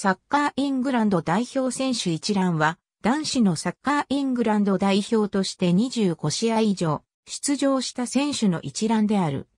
サッカーイングランド代表選手一覧は、男子のサッカーイングランド代表として25試合以上、出場した選手の一覧である。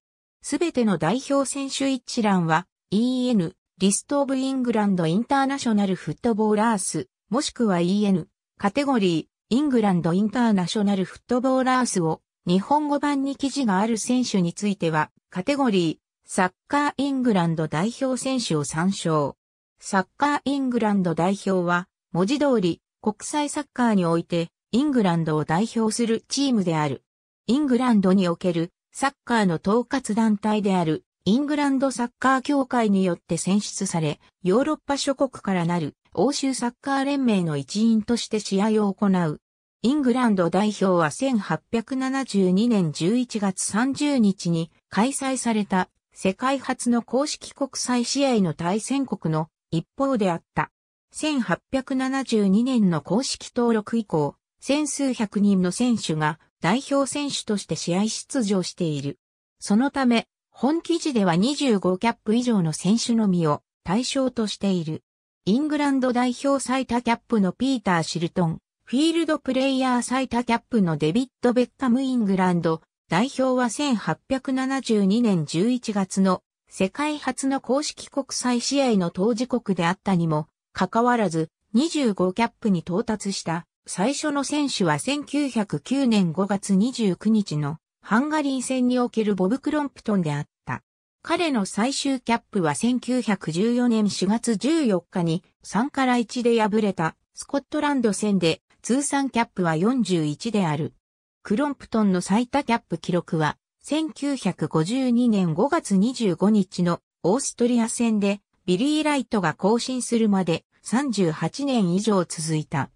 すべての代表選手一覧は、EN、リストオブイングランドインターナショナルフットボーラース、もしくは EN、カテゴリー、イングランドインターナショナルフットボーラースを、日本語版に記事がある選手については、カテゴリー、サッカーイングランド代表選手を参照。サッカーイングランド代表は、文字通り国際サッカーにおいて、イングランドを代表するチームである。イングランドにおけるサッカーの統括団体である、イングランドサッカー協会によって選出され、ヨーロッパ諸国からなる欧州サッカー連盟の一員として試合を行う。イングランド代表は1872年11月30日に開催された世界初の公式国際試合の対戦国の一方であった。1872年の公式登録以降、千数百人の選手が代表選手として試合出場している。そのため、本記事では25キャップ以上の選手のみを対象としている。イングランド代表最多キャップのピーター・シルトン、フィールドプレイヤー最多キャップのデビッド・ベッカム・イングランド、代表は1872年11月の世界初の公式国際試合の当事国であったにも、かかわらず25キャップに到達した最初の選手は1909年5月29日のハンガリー戦におけるボブ・クロンプトンであった。彼の最終キャップは1914年4月14日に3から1で敗れたスコットランド戦で通算キャップは41である。クロンプトンの最多キャップ記録は1952年5月25日のオーストリア戦でビリー・ライトが更新するまで38年以上続いた。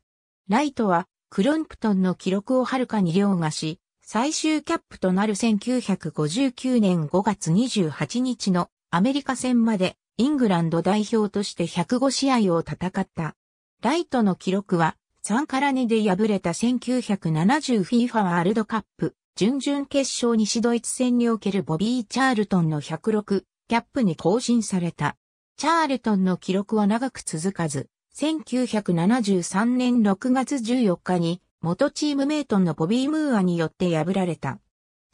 ライトはクロンプトンの記録をはるかに凌駕し、最終キャップとなる1959年5月28日のアメリカ戦までイングランド代表として105試合を戦った。ライトの記録は3から2で敗れた 1970FIFA ワールドカップ準々決勝西ドイツ戦におけるボビー・チャールトンの106キャップに更新された。チャールトンの記録は長く続かず、1973年6月14日に元チームメイトンのボビー・ムーアによって破られた。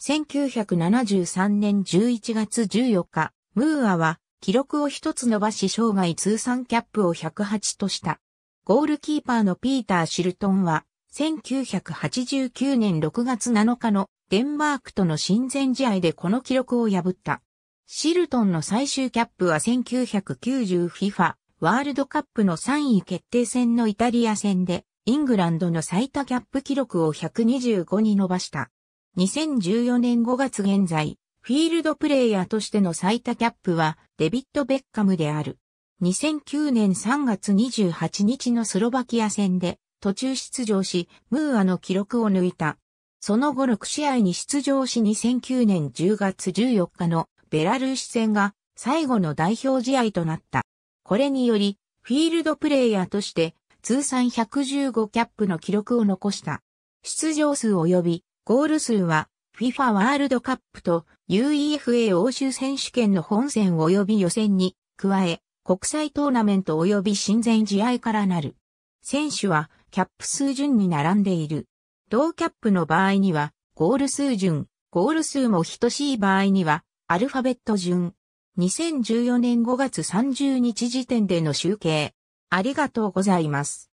1973年11月14日、ムーアは記録を一つ伸ばし生涯通算キャップを108とした。ゴールキーパーのピーター・シルトンは1989年6月7日のデンマークとの親善試合でこの記録を破った。シルトンの最終キャップは 1990FIFA ワールドカップの3位決定戦のイタリア戦でイングランドの最多キャップ記録を125に伸ばした。2014年5月現在、フィールドプレイヤーとしての最多キャップはデビット・ベッカムである。2009年3月28日のスロバキア戦で途中出場し、ムーアの記録を抜いた。その後6試合に出場し2009年10月14日のベラルーシ戦が最後の代表試合となった。これにより、フィールドプレイヤーとして通算115キャップの記録を残した。出場数及びゴール数は FIFA ワールドカップと UEFA 欧州選手権の本戦及び予選に加え、国際トーナメント及び親善試合からなる。選手はキャップ数順に並んでいる。同キャップの場合には、ゴール数順、ゴール数も等しい場合には、アルファベット順。2014年5月30日時点での集計。ありがとうございます。